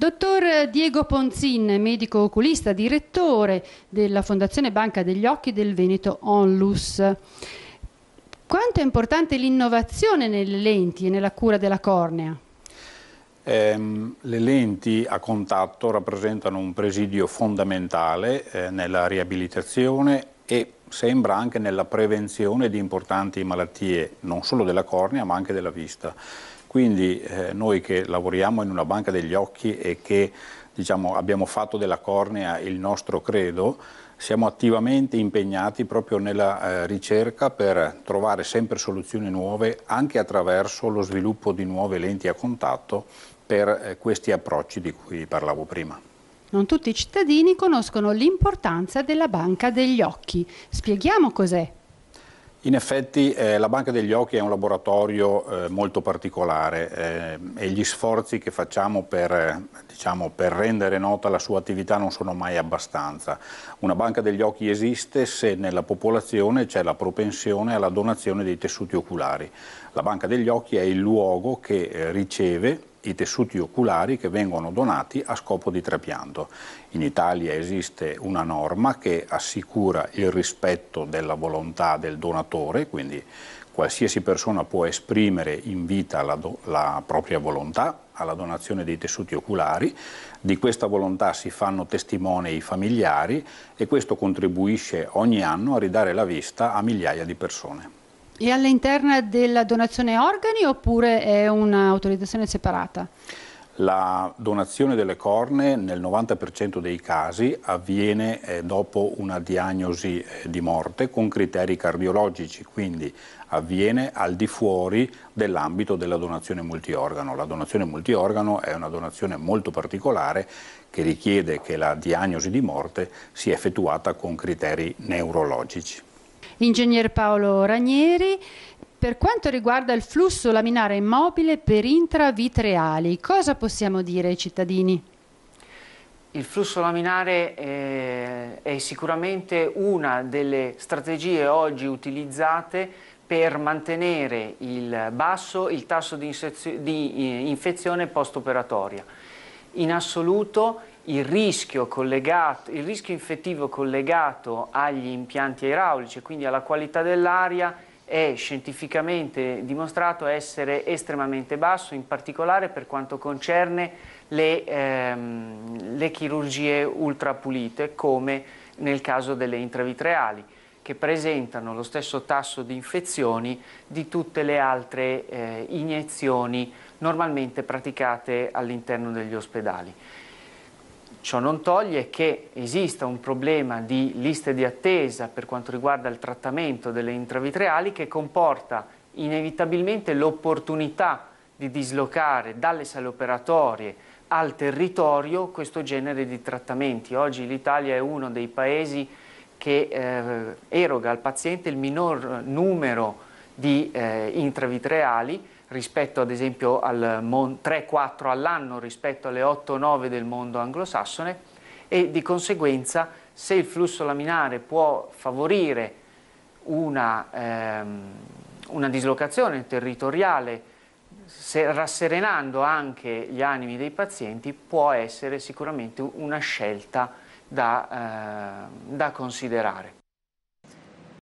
Dottor Diego Ponzin, medico oculista, direttore della Fondazione Banca degli Occhi del Veneto Onlus. Quanto è importante l'innovazione nelle lenti e nella cura della cornea? Eh, le lenti a contatto rappresentano un presidio fondamentale eh, nella riabilitazione e sembra anche nella prevenzione di importanti malattie, non solo della cornea ma anche della vista. Quindi eh, noi che lavoriamo in una banca degli occhi e che diciamo, abbiamo fatto della cornea il nostro credo, siamo attivamente impegnati proprio nella eh, ricerca per trovare sempre soluzioni nuove anche attraverso lo sviluppo di nuove lenti a contatto per eh, questi approcci di cui parlavo prima. Non tutti i cittadini conoscono l'importanza della banca degli occhi. Spieghiamo cos'è. In effetti eh, la Banca degli Occhi è un laboratorio eh, molto particolare eh, e gli sforzi che facciamo per, eh, diciamo, per, rendere nota la sua attività non sono mai abbastanza. Una Banca degli Occhi esiste se nella popolazione c'è la propensione alla donazione dei tessuti oculari. La Banca degli Occhi è il luogo che eh, riceve i tessuti oculari che vengono donati a scopo di trapianto. In Italia esiste una norma che assicura il rispetto della volontà del donatore, quindi qualsiasi persona può esprimere in vita la, do, la, propria volontà alla donazione dei tessuti oculari, di questa volontà si fanno testimoni i familiari e questo contribuisce ogni anno a ridare la vista a migliaia di persone. E all'interno della donazione organi oppure è un'autorizzazione separata? La donazione delle corne nel 90% dei casi avviene eh, dopo una diagnosi eh, di morte con criteri cardiologici, quindi avviene al di fuori dell'ambito della donazione multiorgano. La donazione multiorgano è una donazione molto particolare che richiede che la diagnosi di morte sia effettuata con criteri neurologici. Ingegner Paolo Ranieri. Per quanto riguarda il flusso laminare immobile per intravitreali, cosa possiamo dire ai cittadini? Il flusso laminare eh, è sicuramente una delle strategie oggi utilizzate per mantenere il basso il tasso di, di eh, infezione post-operatoria in assoluto il rischio, collegato, il rischio infettivo collegato agli impianti idraulici, quindi alla qualità dell'aria, è scientificamente dimostrato essere estremamente basso, in particolare per quanto concerne le, ehm, le chirurgie ultrapulite, come nel caso delle intravitreali, che presentano lo stesso tasso di infezioni di tutte le altre eh, iniezioni normalmente praticate all'interno degli ospedali. Ciò non toglie che esista un problema di liste di attesa per quanto riguarda il trattamento delle intravitreali che comporta inevitabilmente l'opportunità di dislocare dalle sale operatorie al territorio questo genere di trattamenti. Oggi l'Italia è uno dei paesi che eh, eroga al paziente il minor numero di eh, intravitreali rispetto ad esempio al 3-4 all'anno rispetto alle 8-9 del mondo anglosassone e di conseguenza se il flusso laminare può favorire una, ehm, una dislocazione territoriale se, rasserenando anche gli animi dei pazienti può essere sicuramente una scelta da, eh, da considerare.